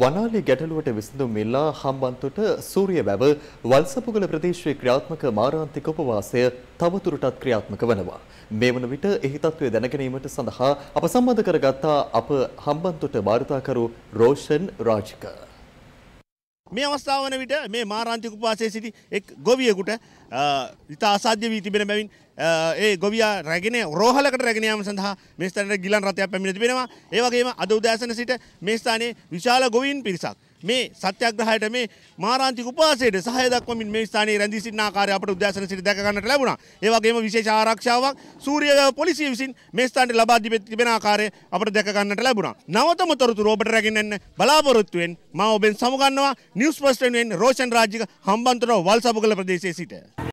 වනාලි ගැටලුවට විසඳුම් ඉල්ලා හම්බන්තොට සූරිය වැව වල්සපුගල ප්‍රදේශයේ ක්‍රියාත්මක මාරාන්තික උපවාසය තවතුරටත් ක්‍රියාත්මක වනවා. මේ වන විට එහි තත්ත්වය දැනගැනීමට සඳහා අප සම්බන්ධ කරගත්තා අප හම්බන්තොට වාර්තාකරු රෝෂන් රාජිකා. මේ අවස්ථාව වන විට මේ මාරාන්තික උපවාසයේ සිටි එක් ගොවියෙකුට ඉතා අසාධ්‍ය වී තිබෙන බැවින් ඒ ගොවියා රැගෙන රෝහලකට රැගෙන යාම සඳහා මේ ස්ථානයේ ගිලන් රථයක් පැමිණ තිබෙනවා. ඒ වගේම අද උදෑසන සිට මේ ස්ථානයේ විශාල ගොවීන් පිරිසක් මේ සත්‍යග්‍රහයට මේ මාරාන්තික උපවාසයට සහය දක්වමින් මේ ස්ථානයේ රැඳී සිටින ආකාරය අපට උදෑසන සිට දැක ගන්නට ලැබුණා. ඒ වගේම විශේෂ ආරක්ෂාවක් සූර්ය පොලිසිය විසින් මේ ස්ථානයේ ලබා දී තිබෙන ආකාරය අපට දැක ගන්නට ලැබුණා. නවතම තොරතුරු ඔබට රැගෙන එන්න බලාපොරොත්තුෙන් මම ඔබෙන් සමුගන්නවා නිවුස් ෆස්ට් වෙනුවෙන් රෝෂන් රාජික හම්බන්තොට වල්සබුගල ප්‍රදේශයේ සිට.